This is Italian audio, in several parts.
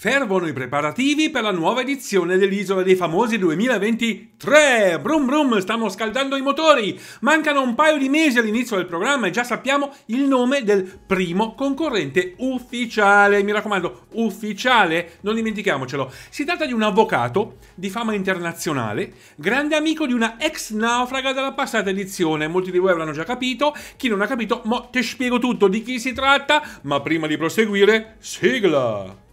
Fervono i preparativi per la nuova edizione dell'Isola dei Famosi 2023. Brum brum, stiamo scaldando i motori. Mancano un paio di mesi all'inizio del programma e già sappiamo il nome del primo concorrente ufficiale. Mi raccomando, ufficiale, non dimentichiamocelo. Si tratta di un avvocato di fama internazionale, grande amico di una ex naufraga della passata edizione. Molti di voi avranno già capito, chi non ha capito, mo te spiego tutto di chi si tratta, ma prima di proseguire, sigla.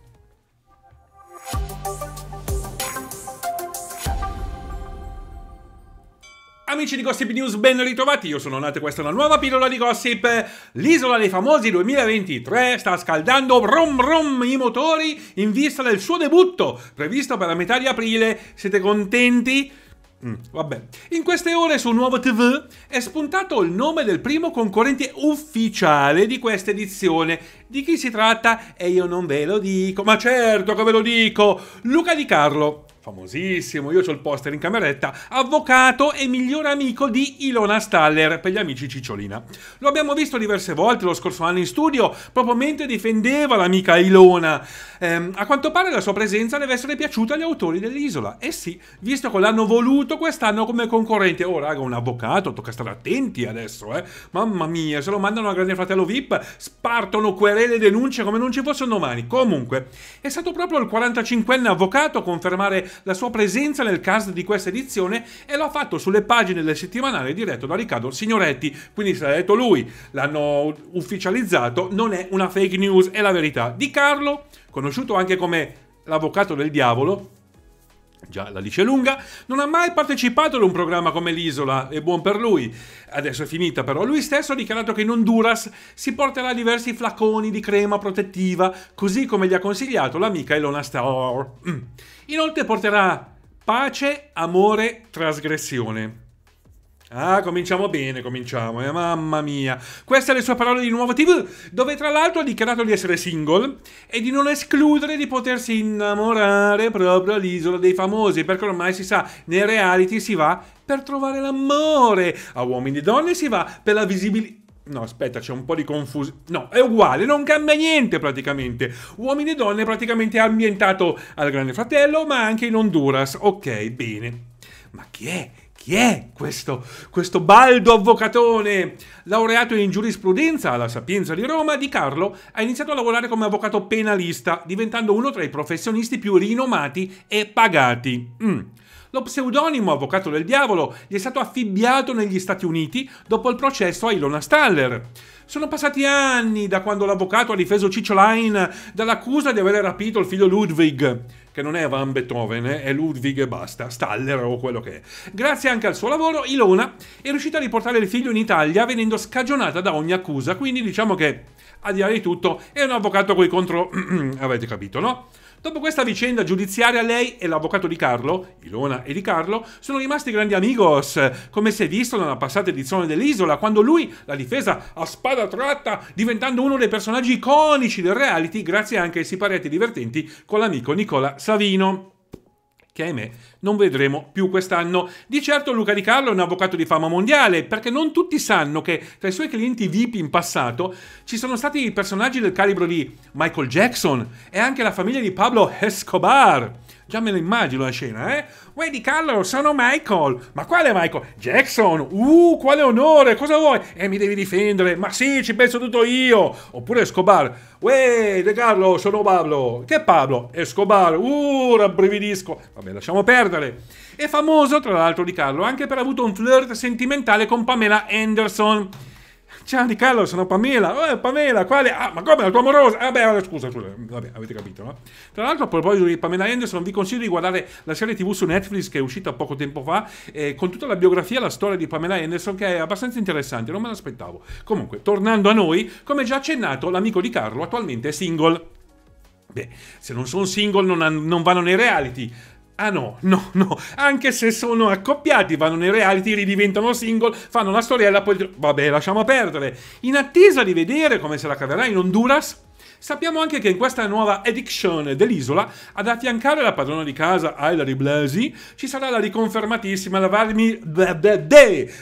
Amici di Gossip News, ben ritrovati, io sono Nate, questa è una nuova pillola di gossip. L'isola dei famosi 2023 sta scaldando brum brum i motori in vista del suo debutto, previsto per la metà di aprile. Siete contenti? Mm, vabbè. In queste ore su Nuovo TV è spuntato il nome del primo concorrente ufficiale di questa edizione. Di chi si tratta? E io non ve lo dico, ma certo che ve lo dico! Luca Di Carlo famosissimo, io ho il poster in cameretta, avvocato e migliore amico di Ilona Staller per gli amici Cicciolina. Lo abbiamo visto diverse volte lo scorso anno in studio, proprio mentre difendeva l'amica Ilona. Eh, a quanto pare la sua presenza deve essere piaciuta agli autori dell'isola. Eh sì, visto che l'hanno voluto quest'anno come concorrente. Oh raga, un avvocato, tocca stare attenti adesso, eh. Mamma mia, se lo mandano a Grande Fratello VIP, spartono querele e denunce come non ci fossero domani. Comunque, è stato proprio il 45enne avvocato a confermare la sua presenza nel cast di questa edizione e l'ha fatto sulle pagine del settimanale diretto da Riccardo Signoretti, quindi se l'ha detto lui, l'hanno ufficializzato, non è una fake news, è la verità. Di Carlo, conosciuto anche come l'avvocato del diavolo, già la dice lunga, non ha mai partecipato ad un programma come l'Isola, e buon per lui. Adesso è finita però, lui stesso ha dichiarato che in Honduras si porterà diversi flaconi di crema protettiva, così come gli ha consigliato l'amica Elona Star. Mm. Inoltre porterà pace, amore, trasgressione. Ah, cominciamo bene, cominciamo, eh, mamma mia. Queste le sue parole di Nuovo TV, dove tra l'altro ha dichiarato di essere single e di non escludere di potersi innamorare proprio all'isola dei famosi, perché ormai si sa, nei reality si va per trovare l'amore, a uomini e donne si va per la visibilità. No, aspetta, c'è un po' di confusione. No, è uguale, non cambia niente praticamente. Uomini e donne praticamente è ambientato al Grande Fratello, ma anche in Honduras. Ok, bene. Ma chi è chi è questo, questo baldo avvocatone? Laureato in giurisprudenza alla Sapienza di Roma, Di Carlo ha iniziato a lavorare come avvocato penalista, diventando uno tra i professionisti più rinomati e pagati. Mm. Lo pseudonimo avvocato del diavolo gli è stato affibbiato negli Stati Uniti dopo il processo a Ilona Staller. Sono passati anni da quando l'avvocato ha difeso Ciccio Line dall'accusa di aver rapito il figlio Ludwig che non è Van Beethoven, è Ludwig e basta, Staller o quello che è. Grazie anche al suo lavoro, Ilona è riuscita a riportare il figlio in Italia venendo scagionata da ogni accusa, quindi diciamo che, a dire di tutto, è un avvocato coi contro... avete capito, no? Dopo questa vicenda giudiziaria lei e l'avvocato di Carlo, Ilona e di Carlo, sono rimasti grandi amigos, come si è visto nella passata edizione dell'isola, quando lui la difesa a spada tratta diventando uno dei personaggi iconici del reality grazie anche ai siparietti divertenti con l'amico Nicola Savino che ahimè non vedremo più quest'anno. Di certo Luca Di Carlo è un avvocato di fama mondiale, perché non tutti sanno che tra i suoi clienti VIP in passato ci sono stati personaggi del calibro di Michael Jackson e anche la famiglia di Pablo Escobar. Già me lo immagino la scena, eh? Wendy Carlo, sono Michael. Ma quale Michael? Jackson. Uh, quale onore, cosa vuoi? Eh, mi devi difendere. Ma sì, ci penso tutto io. Oppure Escobar. Uè, De Carlo, sono Pablo. Che Pablo? Escobar. Uh, rabbrividisco. Vabbè, lasciamo perdere. È famoso, tra l'altro, Di Carlo anche per aver avuto un flirt sentimentale con Pamela Anderson. Ciao Riccardo, sono Pamela. Oh, Pamela, quale? Ah, ma come? La tua amorosa? Vabbè, ah, vabbè, scusa, scusa. Vabbè, avete capito, no? Tra l'altro, a proposito di Pamela Anderson, vi consiglio di guardare la serie TV su Netflix che è uscita poco tempo fa, eh, con tutta la biografia, e la storia di Pamela Anderson, che è abbastanza interessante, non me l'aspettavo. Comunque, tornando a noi, come già accennato, l'amico di Carlo attualmente è single. Beh, se non sono single non, non vanno nei reality. Ah no, no, no, anche se sono accoppiati, vanno nei reality, ridiventano single, fanno una storiella, poi... Vabbè, lasciamo perdere. In attesa di vedere come se la caverà in Honduras, sappiamo anche che in questa nuova ediction dell'isola, ad affiancare la padrona di casa Hilary Blasi, ci sarà la riconfermatissima la Vladimir...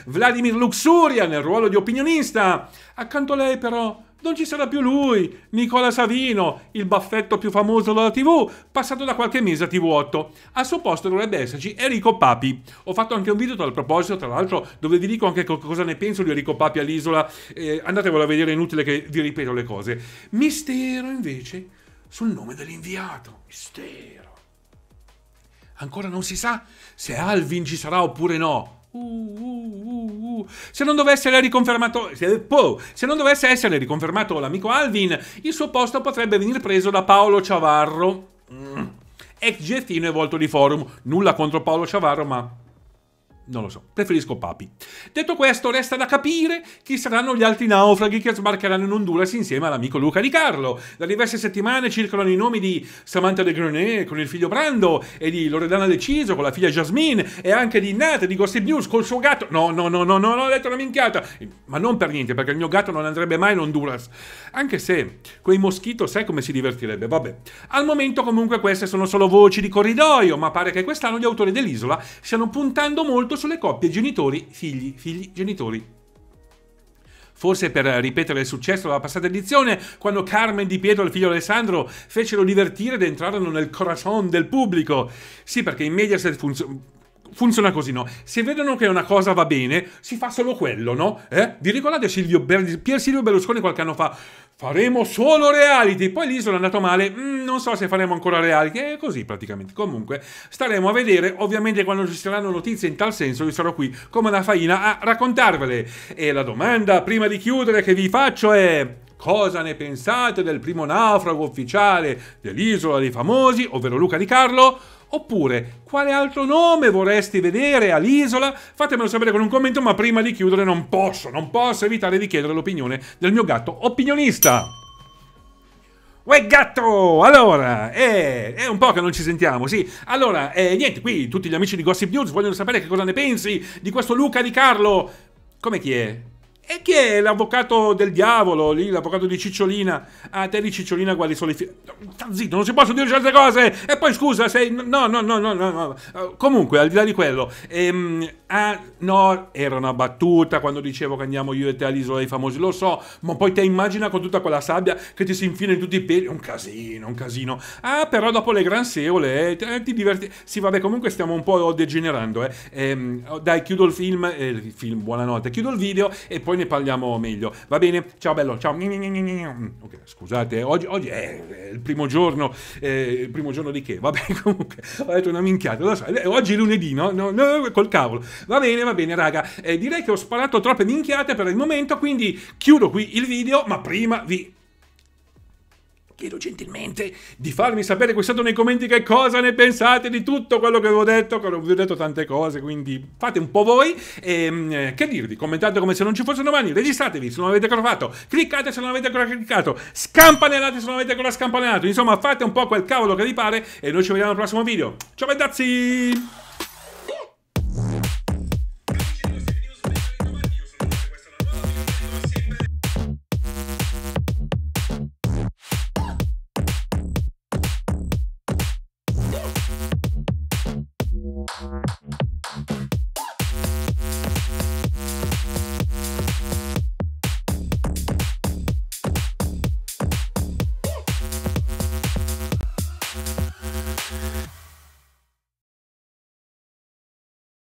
Vladimir Luxuria nel ruolo di opinionista. Accanto a lei però non ci sarà più lui, Nicola Savino, il baffetto più famoso della TV, passato da qualche mese a TV8. Al suo posto dovrebbe esserci Enrico Papi. Ho fatto anche un video al proposito, tra l'altro, dove vi dico anche cosa ne penso di Enrico Papi all'isola. Eh, andatevelo a vedere, è inutile che vi ripeto le cose. Mistero invece sul nome dell'inviato. Mistero. Ancora non si sa se Alvin ci sarà oppure no. Uh, uh, uh, uh, se non dovesse essere riconfermato, se, oh, se non dovesse essere riconfermato l'amico Alvin, il suo posto potrebbe venire preso da Paolo Ciavarro. Mm. Ex Gettino e volto di forum. Nulla contro Paolo Ciavarro, ma non lo so, preferisco Papi. Detto questo, resta da capire chi saranno gli altri naufraghi che sbarcheranno in Honduras insieme all'amico Luca Di Carlo. Da diverse settimane circolano i nomi di Samantha De Grenet con il figlio Brando e di Loredana Deciso con la figlia Jasmine e anche di Nate di Gossip News col suo gatto. No, no, no, no, no, no, ho detto una minchiata. Ma non per niente, perché il mio gatto non andrebbe mai in Honduras. Anche se quei moschito sai come si divertirebbe, vabbè. Al momento comunque queste sono solo voci di corridoio, ma pare che quest'anno gli autori dell'isola stiano puntando molto soprattutto sulle coppie genitori-figli, figli-genitori. Forse per ripetere il successo della passata edizione, quando Carmen di Pietro e il figlio Alessandro fecero divertire ed entrarono nel corazon del pubblico. Sì, perché in Mediaset funzionava funziona così, no? Se vedono che una cosa va bene, si fa solo quello, no? Eh? Vi ricordate Silvio Ber- Pier Silvio Berlusconi qualche anno fa? Faremo solo reality, poi l'isola è andata male, mm, non so se faremo ancora reality, è così praticamente. Comunque, staremo a vedere, ovviamente quando ci saranno notizie in tal senso, io sarò qui come una faina a raccontarvele. E la domanda prima di chiudere che vi faccio è... Cosa ne pensate del primo naufrago ufficiale dell'isola dei famosi, ovvero Luca Di Carlo? Oppure, quale altro nome vorresti vedere all'isola? Fatemelo sapere con un commento, ma prima di chiudere non posso, non posso evitare di chiedere l'opinione del mio gatto opinionista. Uè gatto! Allora, eh, è un po' che non ci sentiamo, sì. Allora, eh, niente, qui tutti gli amici di Gossip News vogliono sapere che cosa ne pensi di questo Luca Di Carlo. Come chi è? E chi è l'avvocato del diavolo lì, l'avvocato di Cicciolina? Ah, te di Cicciolina guardi solo i film. Zitto, non si possono dire certe cose! E poi scusa, sei. No, no, no, no, no. Comunque, al di là di quello, ehm, ah, no, era una battuta quando dicevo che andiamo io e te all'isola dei famosi, lo so, ma poi te immagina con tutta quella sabbia che ti si infila in tutti i peli. Un casino, un casino. Ah, però dopo le gran seole, eh, eh, ti diverti. Sì, vabbè, comunque stiamo un po' degenerando, eh. Ehm, dai, chiudo il film, eh, il film, buonanotte, chiudo il video e poi poi ne parliamo meglio. Va bene? Ciao bello, ciao. Mm, ok, scusate, oggi, oggi è il primo giorno, eh, il primo giorno di che? Vabbè, comunque, ho detto una minchiata, lo so. Eh, oggi è lunedì, no? no, no col cavolo. Va bene, va bene, raga. Eh, direi che ho sparato troppe minchiate per il momento, quindi chiudo qui il video, ma prima vi chiedo gentilmente di farmi sapere qui sotto nei commenti che cosa ne pensate di tutto quello che vi ho detto, che vi ho detto tante cose, quindi fate un po' voi. E, ehm, eh, che dirvi? Commentate come se non ci fosse domani, registratevi se non avete ancora fatto, cliccate se non avete ancora cliccato, scampanellate se non avete ancora scampanellato, insomma fate un po' quel cavolo che vi pare e noi ci vediamo al prossimo video. Ciao ragazzi!